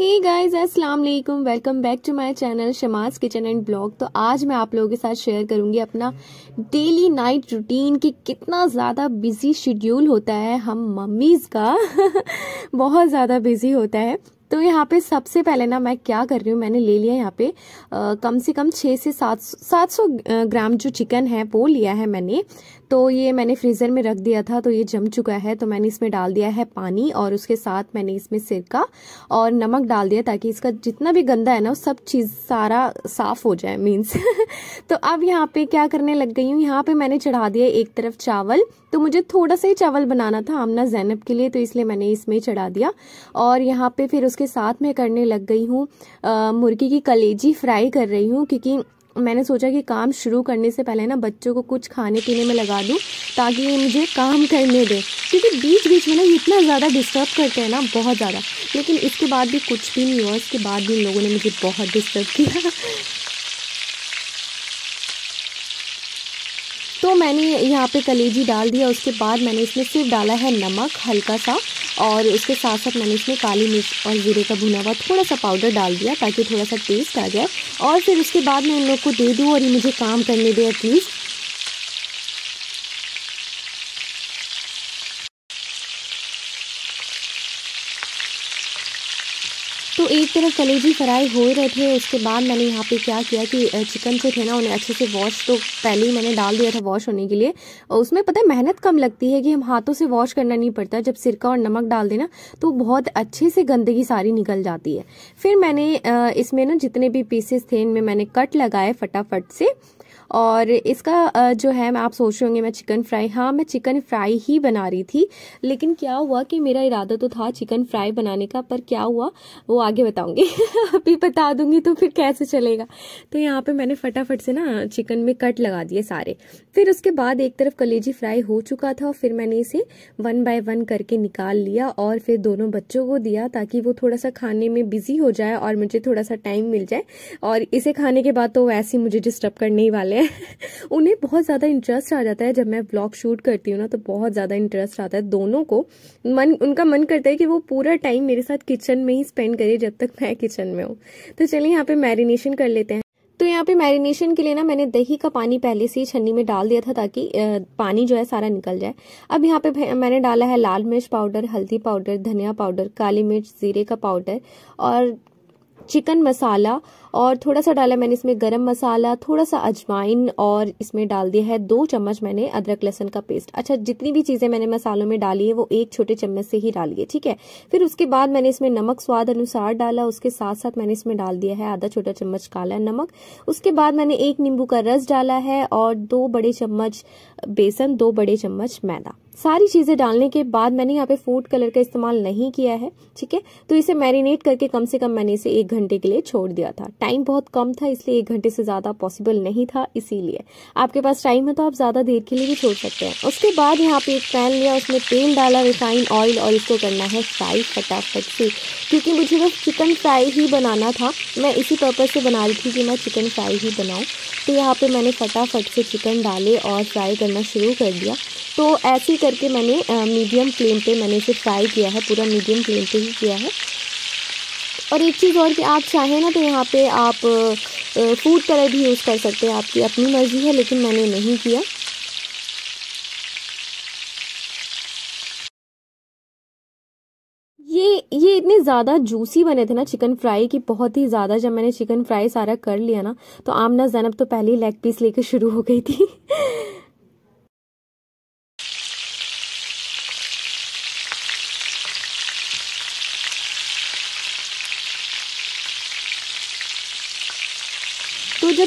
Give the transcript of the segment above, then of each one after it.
ही guys अस्सलाम वालेकुम welcome back to my channel शमाज किचन एंड ब्लॉग तो आज मैं आप लोगों के साथ शेयर करूंगी अपना डेली नाइट रूटीन कि कितना ज़्यादा बिजी शेड्यूल होता है हम मम्मीज़ का बहुत ज़्यादा बिजी होता है तो यहाँ पे सबसे पहले ना मैं क्या कर रही हूँ मैंने ले लिया यहाँ पे आ, कम से कम छः से सात सात सौ ग्राम जो चिकन है वो लिया है मैंने तो ये मैंने फ्रीज़र में रख दिया था तो ये जम चुका है तो मैंने इसमें डाल दिया है पानी और उसके साथ मैंने इसमें सिरका और नमक डाल दिया ताकि इसका जितना भी गंदा है ना वो सब चीज़ सारा साफ़ हो जाए मीन्स तो अब यहाँ पे क्या करने लग गई हूँ यहाँ पे मैंने चढ़ा दिया एक तरफ चावल तो मुझे थोड़ा सा ही चावल बनाना था आमना जैनब के लिए तो इसलिए मैंने इसमें चढ़ा दिया और यहाँ पे फिर उसके साथ मैं करने लग गई हूँ मुर्गी की कलेजी फ्राई कर रही हूँ क्योंकि मैंने सोचा कि काम शुरू करने से पहले ना बच्चों को कुछ खाने पीने में लगा दूँ ताकि ये मुझे काम करने दें क्योंकि बीच बीच में ना इतना ज़्यादा डिस्टर्ब करते हैं ना बहुत ज़्यादा लेकिन इसके बाद भी कुछ भी नहीं हुआ इसके बाद भी इन लोगों ने मुझे बहुत डिस्टर्ब किया तो मैंने यहाँ पे कलेजी डाल दिया उसके बाद मैंने इसमें सिर्फ डाला है नमक हल्का सा और उसके साथ साथ मैंने इसमें काली मिर्च और ज़ीरे का भुना हुआ थोड़ा सा पाउडर डाल दिया ताकि थोड़ा सा टेस्ट आ जाए और फिर उसके बाद मैं उन लोग को दे दूँ और ये मुझे काम करने दे एटलीस्ट तरह कलेजी फ्राई हो रहे थे उसके बाद मैंने यहाँ पे क्या किया कि चिकन जो थे ना उन्हें अच्छे से वॉश तो पहले ही मैंने डाल दिया था वॉश होने के लिए और उसमें पता है मेहनत कम लगती है कि हम हाथों से वॉश करना नहीं पड़ता जब सिरका और नमक डाल देना तो बहुत अच्छे से गंदगी सारी निकल जाती है फिर मैंने इसमें ना जितने भी पीसेस थे इनमें मैंने कट लगाए फटाफट से और इसका जो है मैं आप सोच रहे होंगे मैं चिकन फ्राई हाँ मैं चिकन फ्राई ही बना रही थी लेकिन क्या हुआ कि मेरा इरादा तो था चिकन फ्राई बनाने का पर क्या हुआ वो आगे बताऊंगी अभी बता दूंगी तो फिर कैसे चलेगा तो यहाँ पे मैंने फटाफट से ना चिकन में कट लगा दिए सारे फिर उसके बाद एक तरफ कलेजी फ्राई हो चुका था और फिर मैंने इसे वन बाय वन करके निकाल लिया और फिर दोनों बच्चों को दिया ताकि वो थोड़ा सा खाने में बिजी हो जाए और मुझे थोड़ा सा टाइम मिल जाए और इसे खाने के बाद तो वैसे ही मुझे डिस्टर्ब करने ही वाले हैं उन्हें बहुत ज़्यादा इंटरेस्ट आ जाता है जब मैं ब्लॉग शूट करती हूँ ना तो बहुत ज़्यादा इंटरेस्ट आता है दोनों को मन उनका मन करता है कि वो पूरा टाइम मेरे साथ किचन में ही स्पेंड करे जब तक मैं किचन में हूँ तो चलिए यहाँ पर मैरिनेशन कर लेते हैं तो यहाँ पे मैरिनेशन के लिए ना मैंने दही का पानी पहले से ही छन्नी में डाल दिया था ताकि पानी जो है सारा निकल जाए अब यहाँ पे मैंने डाला है लाल मिर्च पाउडर हल्दी पाउडर धनिया पाउडर काली मिर्च जीरे का पाउडर और चिकन मसाला और थोड़ा सा डाला मैंने इसमें गरम मसाला थोड़ा सा अजवाइन और इसमें डाल दिया है दो चम्मच मैंने अदरक लहसन का पेस्ट अच्छा जितनी भी चीज़ें मैंने मसालों में डाली है वो एक छोटे चम्मच से ही डाली है ठीक है फिर उसके बाद मैंने इसमें नमक स्वाद अनुसार डाला उसके साथ साथ मैंने इसमें डाल दिया है आधा छोटा चम्मच काला नमक उसके बाद मैंने एक नींबू का रस डाला है और दो बड़े चम्मच बेसन दो बड़े चम्मच मैदा सारी चीज़ें डालने के बाद मैंने यहाँ पे फूड कलर का इस्तेमाल नहीं किया है ठीक है तो इसे मैरिनेट करके कम से कम मैंने इसे एक घंटे के लिए छोड़ दिया था टाइम बहुत कम था इसलिए एक घंटे से ज़्यादा पॉसिबल नहीं था इसीलिए आपके पास टाइम है तो आप ज़्यादा देर के लिए भी छोड़ सकते हैं उसके बाद यहाँ पे एक पैन लिया उसमें तेल डाला रिफाइन ऑयल और इसको करना है फ्राई फटाफट से क्योंकि मुझे बस चिकन फ्राई ही बनाना था मैं इसी पर्पज़ से बना रही थी कि मैं चिकन फ्राई ही बनाऊँ तो यहाँ पर मैंने फटाफट से चिकन डाले और फ्राई करना शुरू कर दिया तो ऐसे करके मैंने मीडियम फ्लेम पे मैंने इसे फ्राई किया है पूरा मीडियम फ्लेम पे ही किया है और एक चीज़ और कि आप चाहें ना तो यहाँ पे आप फूड कलर भी यूज़ कर सकते हैं आपकी अपनी मर्ज़ी है लेकिन मैंने नहीं किया ये ये इतने ज़्यादा जूसी बने थे ना चिकन फ्राई की बहुत ही ज़्यादा जब मैंने चिकन फ्राई सारा कर लिया ना तो आमना जैनब तो पहले ही लेग पीस लेकर शुरू हो गई थी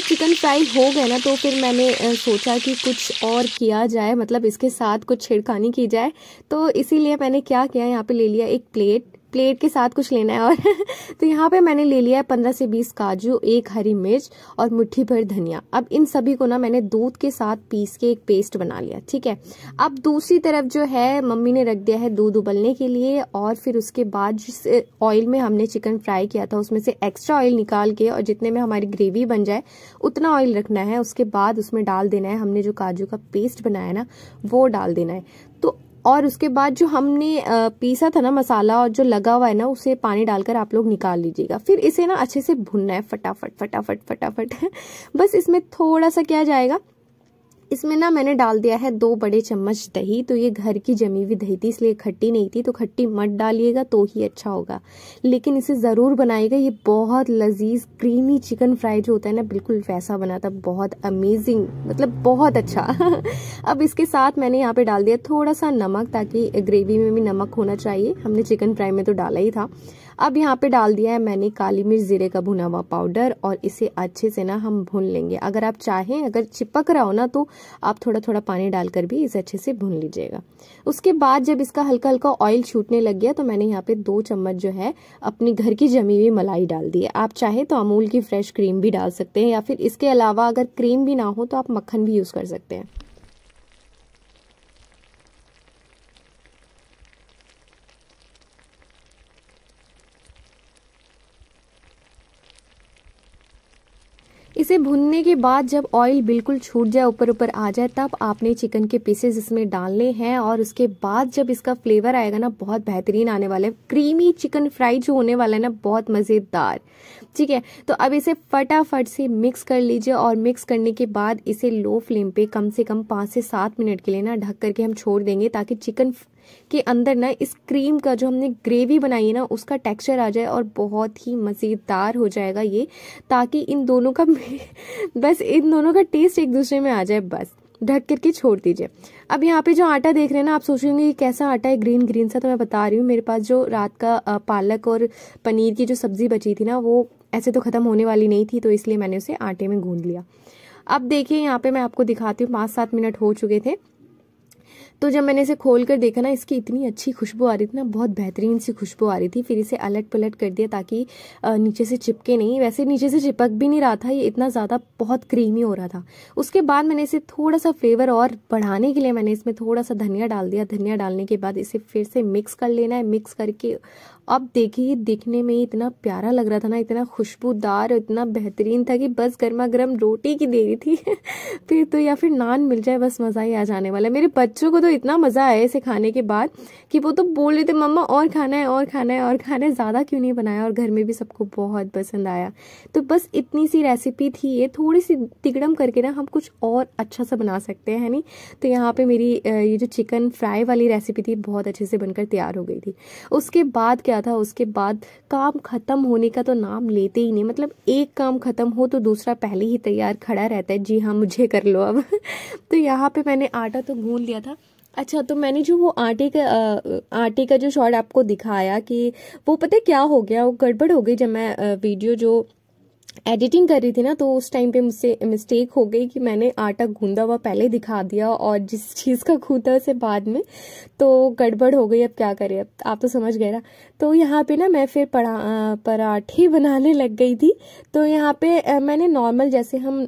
चिकन फ्राई हो गए ना तो फिर मैंने सोचा कि कुछ और किया जाए मतलब इसके साथ कुछ छेड़खानी की जाए तो इसीलिए मैंने क्या किया यहाँ पे ले लिया एक प्लेट प्लेट के साथ कुछ लेना है और तो यहाँ पे मैंने ले लिया है पंद्रह से बीस काजू एक हरी मिर्च और मुट्ठी भर धनिया अब इन सभी को ना मैंने दूध के साथ पीस के एक पेस्ट बना लिया ठीक है अब दूसरी तरफ जो है मम्मी ने रख दिया है दूध उबलने के लिए और फिर उसके बाद जिस ऑयल में हमने चिकन फ्राई किया था उसमें से एक्स्ट्रा ऑयल निकाल के और जितने में हमारी ग्रेवी बन जाए उतना ऑयल रखना है उसके बाद उसमें डाल देना है हमने जो काजू का पेस्ट बनाया ना वो डाल देना है और उसके बाद जो हमने पीसा था ना मसाला और जो लगा हुआ है ना उसे पानी डालकर आप लोग निकाल लीजिएगा फिर इसे ना अच्छे से भुनना है फटाफट फटाफट फटाफट बस इसमें थोड़ा सा क्या जाएगा इसमें ना मैंने डाल दिया है दो बड़े चम्मच दही तो ये घर की जमी हुई दही थी इसलिए खट्टी नहीं थी तो खट्टी मत डालिएगा तो ही अच्छा होगा लेकिन इसे ज़रूर बनाइएगा ये बहुत लजीज क्रीमी चिकन फ्राई जो होता है ना बिल्कुल वैसा बना था बहुत अमेजिंग मतलब बहुत अच्छा अब इसके साथ मैंने यहाँ पर डाल दिया थोड़ा सा नमक ताकि ग्रेवी में भी नमक होना चाहिए हमने चिकन फ्राई में तो डाला ही था अब यहाँ पे डाल दिया है मैंने काली मिर्च जीरे का भुना हुआ पाउडर और इसे अच्छे से ना हम भून लेंगे अगर आप चाहें अगर चिपक रहा हो ना तो आप थोड़ा थोड़ा पानी डालकर भी इसे अच्छे से भून लीजिएगा उसके बाद जब इसका हल्का हल्का ऑयल छूटने लग गया तो मैंने यहाँ पे दो चम्मच जो है अपनी घर की जमी हुई मलाई डाल दी है आप चाहे तो अमूल की फ्रेश क्रीम भी डाल सकते हैं या फिर इसके अलावा अगर क्रीम भी ना हो तो आप मक्खन भी यूज़ कर सकते हैं इसे भुनने के बाद जब ऑयल बिल्कुल छूट जाए ऊपर ऊपर आ जाए तब आपने चिकन के पीसेस इसमें डालने हैं और उसके बाद जब इसका फ्लेवर आएगा ना बहुत बेहतरीन आने वाला है क्रीमी चिकन फ्राई जो होने वाला है ना बहुत मज़ेदार ठीक है तो अब इसे फटाफट से मिक्स कर लीजिए और मिक्स करने के बाद इसे लो फ्लेम पे कम से कम पांच से सात मिनट के लिए ना ढक करके हम छोड़ देंगे ताकि चिकन के अंदर ना इस क्रीम का जो हमने ग्रेवी बनाई है ना उसका टेक्सचर आ जाए और बहुत ही मज़ेदार हो जाएगा ये ताकि इन दोनों का बस इन दोनों का टेस्ट एक दूसरे में आ जाए बस ढक करके छोड़ दीजिए अब यहाँ पे जो आटा देख रहे हैं ना आप सोच रहे होंगे कैसा आटा है ग्रीन ग्रीन सा तो मैं बता रही हूँ मेरे पास जो रात का पालक और पनीर की जो सब्ज़ी बची थी ना वो ऐसे तो ख़त्म होने वाली नहीं थी तो इसलिए मैंने उसे आटे में गूंद लिया अब देखिए यहाँ पे मैं आपको दिखाती हूँ पाँच सात मिनट हो चुके थे तो जब मैंने इसे खोल कर देखा ना इसकी इतनी अच्छी खुशबू आ रही थी ना बहुत बेहतरीन सी खुशबू आ रही थी फिर इसे अलट पलट कर दिया ताकि नीचे से चिपके नहीं वैसे नीचे से चिपक भी नहीं रहा था ये इतना ज़्यादा बहुत क्रीमी हो रहा था उसके बाद मैंने इसे थोड़ा सा फ्लेवर और बढ़ाने के लिए मैंने इसमें थोड़ा सा धनिया डाल दिया धनिया डालने के बाद इसे फिर से मिक्स कर लेना है मिक्स करके अब देखिए देखने में इतना प्यारा लग रहा था ना इतना खुशबूदार और इतना बेहतरीन था कि बस गर्मा गर्म रोटी की देरी थी फिर तो या फिर नान मिल जाए बस मज़ा ही आ जाने वाला है मेरे बच्चों को तो इतना मज़ा आया इसे खाने के बाद कि वो तो बोल रहे थे मम्मा और खाना है और खाना है और खाना है ज़्यादा क्यों नहीं बनाया और घर में भी सबको बहुत पसंद आया तो बस इतनी सी रेसिपी थी ये थोड़ी सी तिकड़म करके ना हम कुछ और अच्छा सा बना सकते हैं नी तो यहाँ पर मेरी ये जो चिकन फ्राई वाली रेसिपी थी बहुत अच्छे से बनकर तैयार हो गई थी उसके बाद क्या किया था उसके बाद काम ख़त्म होने का तो नाम लेते ही नहीं मतलब एक काम ख़त्म हो तो दूसरा पहले ही तैयार खड़ा रहता है जी हाँ मुझे कर लो अब तो यहाँ पे मैंने आटा तो गूँध लिया था अच्छा तो मैंने जो वो आटे का आ, आटे का जो शॉर्ट आपको दिखाया कि वो पता क्या हो गया वो गड़बड़ हो गई जब मैं वीडियो जो एडिटिंग कर रही थी ना तो उस टाइम पे मुझसे मिस्टेक हो गई कि मैंने आटा गूंदा हुआ पहले दिखा दिया और जिस चीज़ का गूंदा उसे बाद में तो गड़बड़ हो गई अब क्या करें अब आप तो समझ गए ना तो यहाँ पे ना मैं फिर पराठे बनाने लग गई थी तो यहाँ पे मैंने नॉर्मल जैसे हम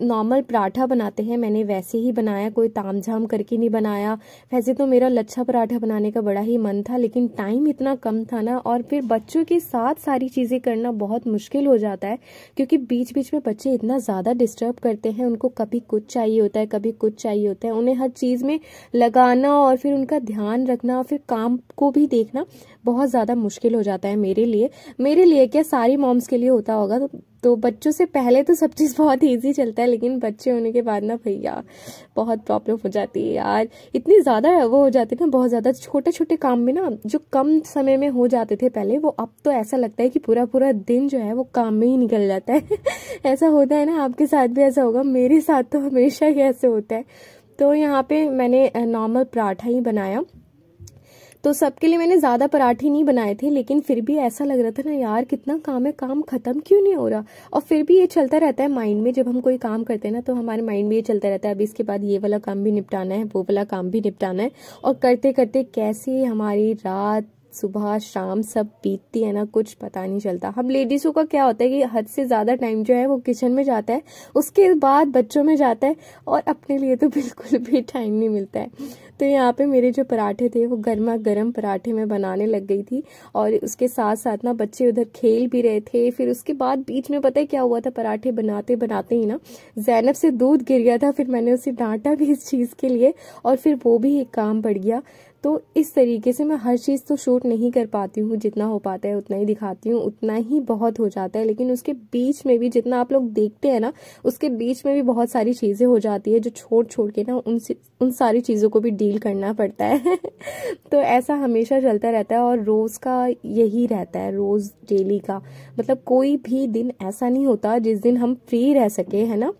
नॉर्मल पराठा बनाते हैं मैंने वैसे ही बनाया कोई ताम झाम करके नहीं बनाया वैसे तो मेरा लच्छा पराठा बनाने का बड़ा ही मन था लेकिन टाइम इतना कम था ना और फिर बच्चों के साथ सारी चीज़ें करना बहुत मुश्किल हो जाता है क्योंकि बीच बीच में बच्चे इतना ज़्यादा डिस्टर्ब करते हैं उनको कभी कुछ चाहिए होता है कभी कुछ चाहिए होता है उन्हें हर चीज़ में लगाना और फिर उनका ध्यान रखना और फिर काम को भी देखना बहुत ज़्यादा मुश्किल हो जाता है मेरे लिए मेरे लिए क्या सारी मॉम्स के लिए होता होगा तो तो बच्चों से पहले तो सब चीज़ बहुत ईजी चलता है लेकिन बच्चे होने के बाद ना भैया बहुत प्रॉब्लम हो जाती है यार इतनी ज़्यादा वो हो जाती है ना बहुत ज़्यादा छोटे छोटे काम भी ना जो कम समय में हो जाते थे पहले वो अब तो ऐसा लगता है कि पूरा पूरा दिन जो है वो काम में ही निकल जाता है ऐसा होता है ना आपके साथ भी ऐसा होगा मेरे साथ तो हमेशा ही ऐसे होता है तो यहाँ पर मैंने नॉर्मल पराठा ही बनाया तो सबके लिए मैंने ज़्यादा पराठे नहीं बनाए थे लेकिन फिर भी ऐसा लग रहा था ना यार कितना काम है काम ख़त्म क्यों नहीं हो रहा और फिर भी ये चलता रहता है माइंड में जब हम कोई काम करते हैं ना तो हमारे माइंड में ये चलता रहता है अभी इसके बाद ये वाला काम भी निपटाना है वो वाला काम भी निपटाना है और करते करते कैसे हमारी रात सुबह शाम सब बीतती है ना कुछ पता नहीं चलता हम लेडीज़ों का क्या होता है कि हद से ज़्यादा टाइम जो है वो किचन में जाता है उसके बाद बच्चों में जाता है और अपने लिए तो बिल्कुल भी टाइम नहीं मिलता है तो यहाँ पे मेरे जो पराठे थे वो गर्मा गर्म पराठे में बनाने लग गई थी और उसके साथ साथ ना बच्चे उधर खेल भी रहे थे फिर उसके बाद बीच में पता है क्या हुआ था पराठे बनाते बनाते ही ना जैनब से दूध गिर गया था फिर मैंने उसे डांटा भी इस चीज़ के लिए और फिर वो भी एक काम पड़ गया तो इस तरीके से मैं हर चीज़ तो शूट नहीं कर पाती हूँ जितना हो पाता है उतना ही दिखाती हूँ उतना ही बहुत हो जाता है लेकिन उसके बीच में भी जितना आप लोग देखते हैं ना उसके बीच में भी बहुत सारी चीज़ें हो जाती है जो छोड़ छोड़ के ना उन उन सारी चीज़ों को भी डील करना पड़ता है तो ऐसा हमेशा चलता रहता है और रोज़ का यही रहता है रोज़ डेली का मतलब कोई भी दिन ऐसा नहीं होता जिस दिन हम फ्री रह सके है ना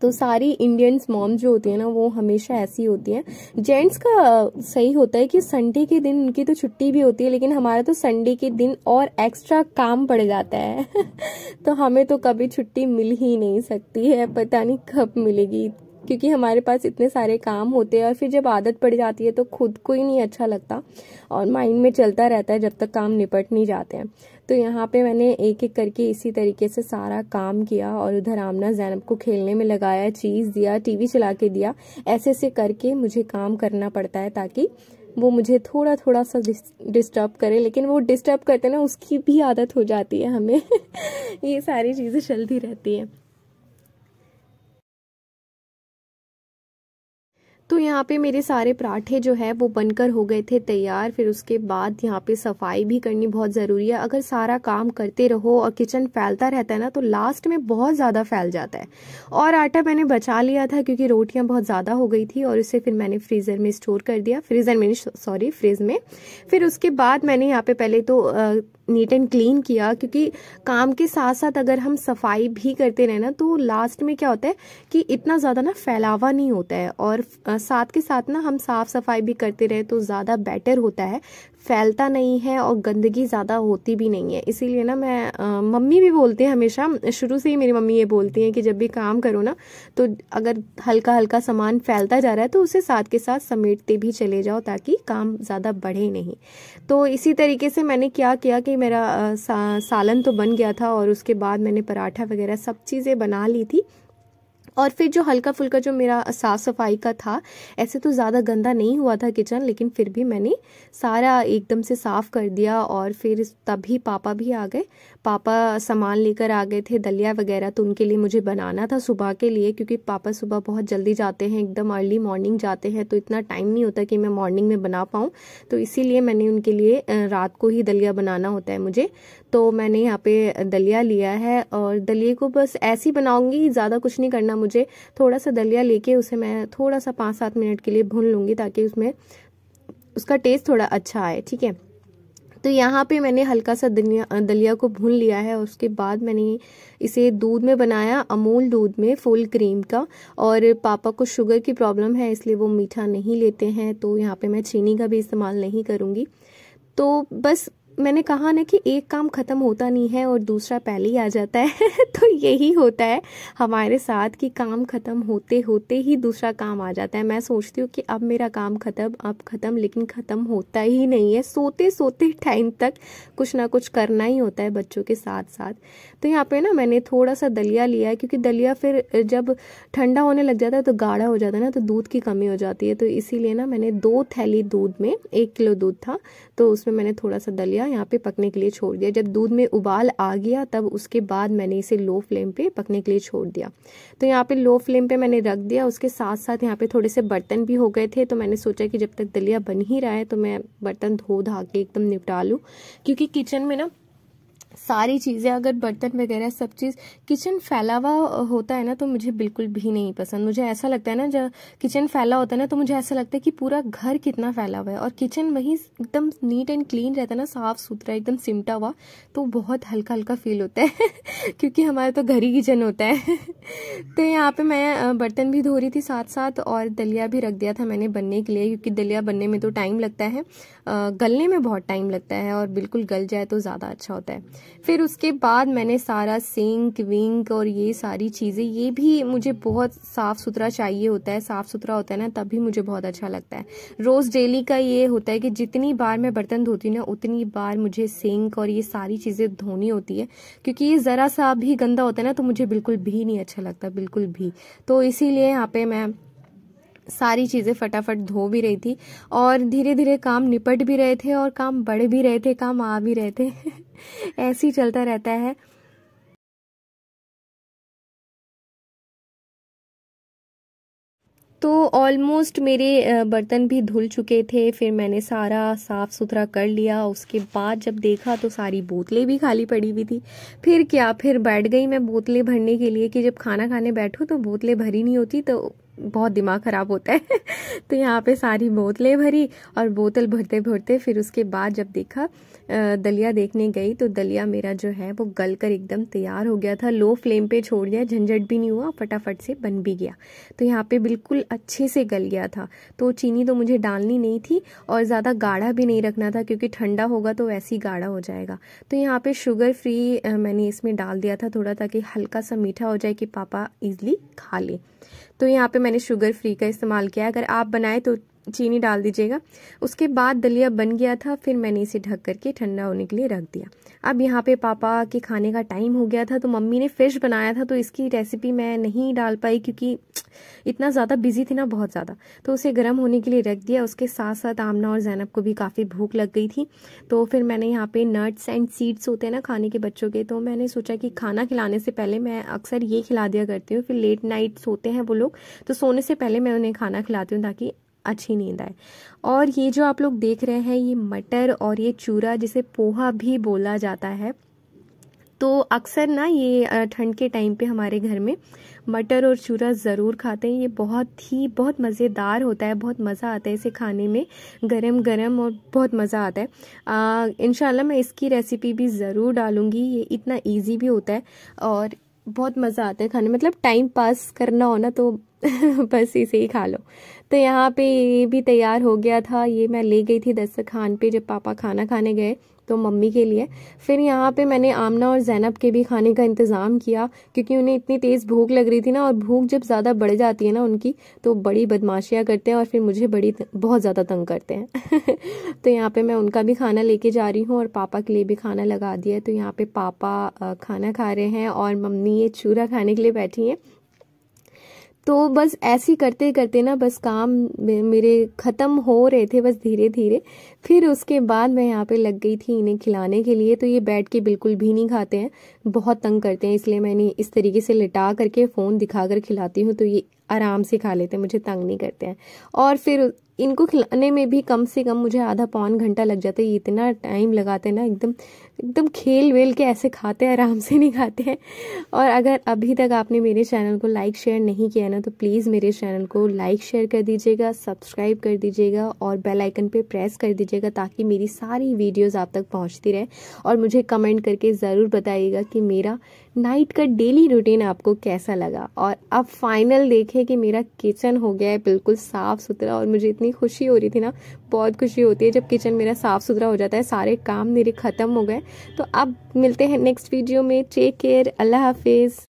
तो सारी इंडियंस मॉम जो होती है ना वो हमेशा ऐसी होती है जेंट्स का सही होता है कि संडे के दिन उनकी तो छुट्टी भी होती है लेकिन हमारा तो संडे के दिन और एक्स्ट्रा काम पड़ जाता है तो हमें तो कभी छुट्टी मिल ही नहीं सकती है पता नहीं कब मिलेगी क्योंकि हमारे पास इतने सारे काम होते हैं और फिर जब आदत पड़ जाती है तो खुद को ही नहीं अच्छा लगता और माइंड में चलता रहता है जब तक काम निपट नहीं जाते हैं तो यहाँ पे मैंने एक एक करके इसी तरीके से सारा काम किया और उधर आमना जैनब को खेलने में लगाया चीज़ दिया टीवी चला के दिया ऐसे ऐसे करके मुझे काम करना पड़ता है ताकि वो मुझे थोड़ा थोड़ा सा डिस्टर्ब करे लेकिन वो डिस्टर्ब करते ना उसकी भी आदत हो जाती है हमें ये सारी चीज़ें चलती रहती हैं तो यहाँ पे मेरे सारे पराठे जो है वो बनकर हो गए थे तैयार फिर उसके बाद यहाँ पे सफाई भी करनी बहुत ज़रूरी है अगर सारा काम करते रहो और किचन फैलता रहता है ना तो लास्ट में बहुत ज़्यादा फैल जाता है और आटा मैंने बचा लिया था क्योंकि रोटियाँ बहुत ज़्यादा हो गई थी और उसे फिर मैंने फ्रीज़र में स्टोर कर दिया फ्रीज़र में सॉरी फ्रिज में फिर उसके बाद मैंने यहाँ पे पहले तो नीट एंड क्लीन किया क्योंकि काम के साथ साथ अगर हम सफाई भी करते रहे ना तो लास्ट में क्या होता है कि इतना ज़्यादा ना फैलावा नहीं होता है और साथ के साथ ना हम साफ़ सफाई भी करते रहे तो ज़्यादा बेटर होता है फैलता नहीं है और गंदगी ज़्यादा होती भी नहीं है इसीलिए ना मैं आ, मम्मी भी बोलती हैं हमेशा शुरू से ही मेरी मम्मी ये बोलती हैं कि जब भी काम करो ना तो अगर हल्का हल्का सामान फैलता जा रहा है तो उसे साथ के साथ समेटते भी चले जाओ ताकि काम ज़्यादा बढ़े नहीं तो इसी तरीके से मैंने क्या किया कि मेरा सा, सालन तो बन गया था और उसके बाद मैंने पराठा वगैरह सब चीज़ें बना ली थी और फिर जो हल्का फुल्का जो मेरा साफ़ सफाई का था ऐसे तो ज़्यादा गंदा नहीं हुआ था किचन लेकिन फिर भी मैंने सारा एकदम से साफ़ कर दिया और फिर तभी पापा भी आ गए पापा सामान लेकर आ गए थे दलिया वगैरह तो उनके लिए मुझे बनाना था सुबह के लिए क्योंकि पापा सुबह बहुत जल्दी जाते हैं एकदम अर्ली मॉर्निंग जाते हैं तो इतना टाइम नहीं होता कि मैं मॉर्निंग में बना पाऊँ तो इसीलिए मैंने उनके लिए रात को ही दलिया बनाना होता है मुझे तो मैंने यहाँ पे दलिया लिया है और दलिए को बस ऐसे ही बनाऊँगी ज़्यादा कुछ नहीं करना मुझे थोड़ा सा दलिया लेके उसे मैं थोड़ा सा पाँच सात मिनट के लिए भून लूँगी ताकि उसमें उसका टेस्ट थोड़ा अच्छा आए ठीक है तो यहाँ पे मैंने हल्का सा दलिया दलिया को भून लिया है उसके बाद मैंने इसे दूध में बनाया अमूल दूध में फुल क्रीम का और पापा को शुगर की प्रॉब्लम है इसलिए वो मीठा नहीं लेते हैं तो यहाँ पे मैं चीनी का भी इस्तेमाल नहीं करूँगी तो बस मैंने कहा ना कि एक काम ख़त्म होता नहीं है और दूसरा पहले ही आ जाता है तो यही होता है हमारे साथ कि काम ख़त्म होते होते ही दूसरा काम आ जाता है मैं सोचती हूँ कि अब मेरा काम ख़त्म अब ख़त्म लेकिन ख़त्म होता ही नहीं है सोते सोते टाइम तक कुछ ना कुछ करना ही होता है बच्चों के साथ साथ तो यहाँ पे ना मैंने थोड़ा सा दलिया लिया है क्योंकि दलिया फिर जब ठंडा होने लग जाता है तो गाढ़ा हो जाता है ना तो दूध की कमी हो जाती है तो इसीलिए ना मैंने दो थैली दूध में एक किलो दूध था तो उसमें मैंने थोड़ा सा दलिया यहाँ पे पकने के लिए छोड़ दिया जब दूध में उबाल आ गया तब उसके बाद मैंने इसे लो फ्लेम पे पकने के लिए छोड़ दिया तो यहाँ पे लो फ्लेम पे मैंने रख दिया उसके साथ साथ यहाँ पे थोड़े से बर्तन भी हो गए थे तो मैंने सोचा कि जब तक दलिया बन ही रहा है तो मैं बर्तन धो धा के एकदम निपटा लूँ क्योंकि किचन में ना सारी चीज़ें अगर बर्तन वगैरह सब चीज़ किचन फैला हुआ होता है ना तो मुझे बिल्कुल भी नहीं पसंद मुझे ऐसा लगता है ना जब किचन फैला होता है ना तो मुझे ऐसा लगता है कि पूरा घर कितना फैला हुआ है और किचन वहीं एकदम नीट एंड क्लीन रहता है ना साफ़ सुथरा एकदम सिमटा हुआ तो बहुत हल्का हल्का फील होता है क्योंकि हमारा तो घर ही किचन होता है तो यहाँ पर मैं बर्तन भी धो रही थी साथ साथ और दलिया भी रख दिया था मैंने बनने के लिए क्योंकि दलिया बनने में तो टाइम लगता है गलने में बहुत टाइम लगता है और बिल्कुल गल जाए तो ज़्यादा अच्छा होता है फिर उसके बाद मैंने सारा सिंक विंक और ये सारी चीज़ें ये भी मुझे बहुत साफ़ सुथरा चाहिए होता है साफ़ सुथरा होता है ना तभी मुझे बहुत अच्छा लगता है रोज़ डेली का ये होता है कि जितनी बार मैं बर्तन धोती हूँ ना उतनी बार मुझे सिंक और ये सारी चीज़ें धोनी होती है क्योंकि ये ज़रा सा भी गंदा होता है ना तो मुझे बिल्कुल भी नहीं अच्छा लगता बिल्कुल भी तो इसीलिए यहाँ पे मैं सारी चीज़ें फटाफट धो भी रही थी और धीरे धीरे काम निपट भी रहे थे और काम बढ़ भी रहे थे काम आ भी रहे थे ऐसे ही चलता रहता है तो ऑलमोस्ट मेरे बर्तन भी धुल चुके थे फिर मैंने सारा साफ़ सुथरा कर लिया उसके बाद जब देखा तो सारी बोतलें भी खाली पड़ी हुई थी फिर क्या फिर बैठ गई मैं बोतलें भरने के लिए कि जब खाना खाने बैठूँ तो बोतलें भरी नहीं होती तो बहुत दिमाग ख़राब होता है तो यहाँ पे सारी बोतलें भरी और बोतल भरते भरते फिर उसके बाद जब देखा दलिया देखने गई तो दलिया मेरा जो है वो गल कर एकदम तैयार हो गया था लो फ्लेम पे छोड़ दिया झंझट भी नहीं हुआ फटाफट से बन भी गया तो यहाँ पे बिल्कुल अच्छे से गल गया था तो चीनी तो मुझे डालनी नहीं थी और ज़्यादा गाढ़ा भी नहीं रखना था क्योंकि ठंडा होगा तो वैसे ही गाढ़ा हो जाएगा तो यहाँ पर शुगर फ्री मैंने इसमें डाल दिया था थोड़ा ताकि हल्का सा मीठा हो जाए कि पापा ईज़िली खा लें तो यहाँ पे मैंने शुगर फ्री का इस्तेमाल किया है अगर आप बनाएं तो चीनी डाल दीजिएगा उसके बाद दलिया बन गया था फिर मैंने इसे ढक करके ठंडा होने के लिए रख दिया अब यहाँ पे पापा के खाने का टाइम हो गया था तो मम्मी ने फिश बनाया था तो इसकी रेसिपी मैं नहीं डाल पाई क्योंकि इतना ज़्यादा बिजी थी ना बहुत ज़्यादा तो उसे गर्म होने के लिए रख दिया उसके साथ साथ आमना और जैनब को भी काफ़ी भूख लग गई थी तो फिर मैंने यहाँ पे नट्स एंड सीड्स होते हैं ना खाने के बच्चों के तो मैंने सोचा कि खाना खिलाने से पहले मैं अक्सर ये खिला दिया करती हूँ फिर लेट नाइट सोते हैं वो लोग तो सोने से पहले मैं उन्हें खाना खिलाती हूँ ताकि अच्छी नींद आए और ये जो आप लोग देख रहे हैं ये मटर और ये चूरा जिसे पोहा भी बोला जाता है तो अक्सर ना ये ठंड के टाइम पे हमारे घर में मटर और चूरा ज़रूर खाते हैं ये बहुत ही बहुत मज़ेदार होता है बहुत मज़ा आता है इसे खाने में गरम गरम और बहुत मज़ा आता है इन मैं इसकी रेसिपी भी ज़रूर डालूँगी ये इतना ईजी भी होता है और बहुत मज़ा आता है खाने मतलब टाइम पास करना हो ना तो बस इसे ही खा लो तो यहाँ पे ये भी तैयार हो गया था ये मैं ले गई थी खान पे जब पापा खाना खाने गए तो मम्मी के लिए फिर यहाँ पे मैंने आमना और जैनब के भी खाने का इंतज़ाम किया क्योंकि उन्हें इतनी तेज़ भूख लग रही थी ना और भूख जब ज़्यादा बढ़ जाती है ना उनकी तो बड़ी बदमाशियाँ करते हैं और फिर मुझे बड़ी बहुत ज़्यादा तंग करते हैं तो यहाँ पे मैं उनका भी खाना लेके जा रही हूँ और पापा के लिए भी खाना लगा दिया तो यहाँ पर पापा खाना खा रहे हैं और मम्मी ये चूरा खाने के लिए बैठी हैं तो बस ऐसे करते करते ना बस काम मेरे ख़त्म हो रहे थे बस धीरे धीरे फिर उसके बाद मैं यहाँ पे लग गई थी इन्हें खिलाने के लिए तो ये बैठ के बिल्कुल भी नहीं खाते हैं बहुत तंग करते हैं इसलिए मैंने इस तरीके से लिटा करके फ़ोन दिखा कर खिलाती हूँ तो ये आराम से खा लेते हैं मुझे तंग नहीं करते हैं और फिर इनको खिलाने में भी कम से कम मुझे आधा पौन घंटा लग जाता है इतना टाइम लगाते हैं ना एकदम एकदम खेल वेल के ऐसे खाते हैं आराम से नहीं खाते हैं और अगर अभी तक आपने मेरे चैनल को लाइक शेयर नहीं किया ना तो प्लीज़ मेरे चैनल को लाइक शेयर कर दीजिएगा सब्सक्राइब कर दीजिएगा और बेल आइकन पे प्रेस कर दीजिएगा ताकि मेरी सारी वीडियोस आप तक पहुंचती रहे और मुझे कमेंट करके ज़रूर बताइएगा कि मेरा नाइट का डेली रूटीन आपको कैसा लगा और अब फाइनल देखें कि मेरा किचन हो गया है बिल्कुल साफ़ सुथरा और मुझे इतनी इतनी खुशी हो रही थी ना बहुत खुशी होती है जब किचन मेरा साफ़ सुथरा हो जाता है सारे काम मेरे ख़त्म हो गए तो अब मिलते हैं नेक्स्ट वीडियो में टेक केयर अल्लाह हाफिज़